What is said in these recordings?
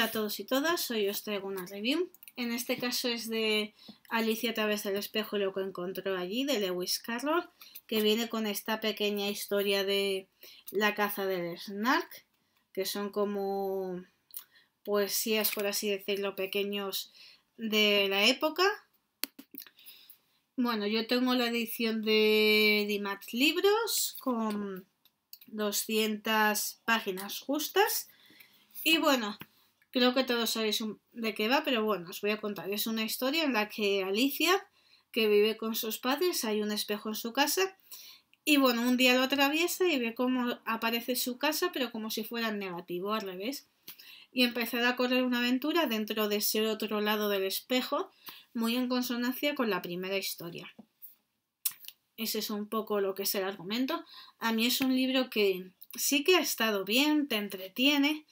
a todos y todas, hoy os traigo una review. En este caso es de Alicia a través del espejo y lo que encontró allí, de Lewis Carroll, que viene con esta pequeña historia de la caza del snark, que son como poesías, por así decirlo, pequeños de la época. Bueno, yo tengo la edición de Dimat Libros con 200 páginas justas. Y bueno, Creo que todos sabéis de qué va, pero bueno, os voy a contar. Es una historia en la que Alicia, que vive con sus padres, hay un espejo en su casa y bueno, un día lo atraviesa y ve cómo aparece su casa, pero como si fuera negativo, al revés. Y empezará a correr una aventura dentro de ese otro lado del espejo, muy en consonancia con la primera historia. Ese es un poco lo que es el argumento. A mí es un libro que sí que ha estado bien, te entretiene,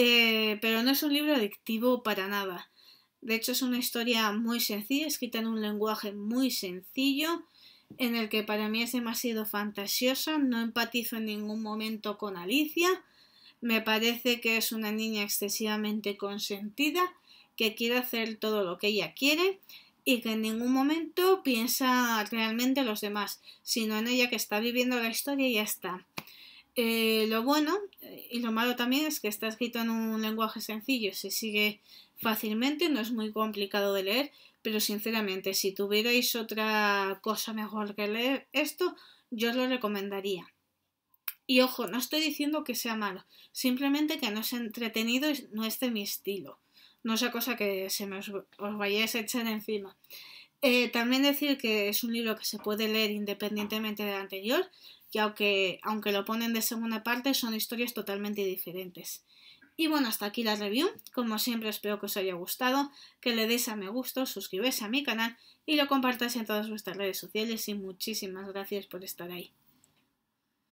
eh, pero no es un libro adictivo para nada. De hecho, es una historia muy sencilla, escrita en un lenguaje muy sencillo, en el que para mí es demasiado fantasiosa, no empatizo en ningún momento con Alicia, me parece que es una niña excesivamente consentida, que quiere hacer todo lo que ella quiere y que en ningún momento piensa realmente en los demás, sino en ella que está viviendo la historia y ya está. Eh, lo bueno eh, y lo malo también es que está escrito en un lenguaje sencillo, se sigue fácilmente, no es muy complicado de leer, pero sinceramente si tuvierais otra cosa mejor que leer esto, yo os lo recomendaría. Y ojo, no estoy diciendo que sea malo, simplemente que no es entretenido y no es de mi estilo. No sea cosa que se me os, vayáis a echar encima. Eh, también decir que es un libro que se puede leer independientemente del anterior, que aunque, aunque lo ponen de segunda parte, son historias totalmente diferentes. Y bueno, hasta aquí la review. Como siempre, espero que os haya gustado, que le deis a me gusto, suscribáis a mi canal y lo compartáis en todas vuestras redes sociales. Y muchísimas gracias por estar ahí.